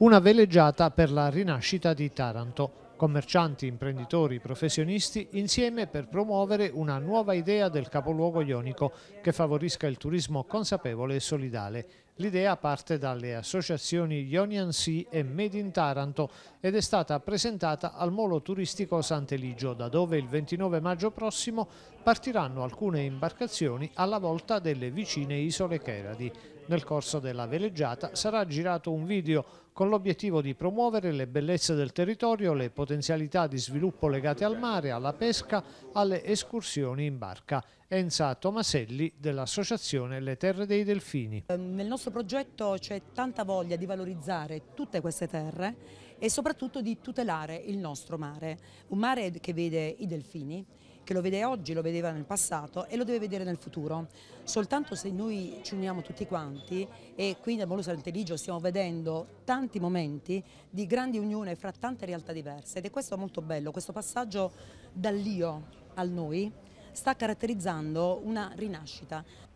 una veleggiata per la rinascita di Taranto. Commercianti, imprenditori, professionisti insieme per promuovere una nuova idea del capoluogo ionico che favorisca il turismo consapevole e solidale. L'idea parte dalle associazioni Ionian Sea e Made in Taranto ed è stata presentata al Molo Turistico Sant'Eligio, da dove il 29 maggio prossimo partiranno alcune imbarcazioni alla volta delle vicine isole Keradi. Nel corso della veleggiata sarà girato un video con l'obiettivo di promuovere le bellezze del territorio, le potenzialità di sviluppo legate al mare, alla pesca, alle escursioni in barca. Enza Tomaselli dell'Associazione Le Terre dei Delfini. Ehm, nel nostro questo progetto c'è tanta voglia di valorizzare tutte queste terre e soprattutto di tutelare il nostro mare, un mare che vede i delfini, che lo vede oggi, lo vedeva nel passato e lo deve vedere nel futuro. Soltanto se noi ci uniamo tutti quanti e qui nel Molo Sant'Eligio stiamo vedendo tanti momenti di grande unione fra tante realtà diverse ed è questo molto bello, questo passaggio dall'io al noi sta caratterizzando una rinascita.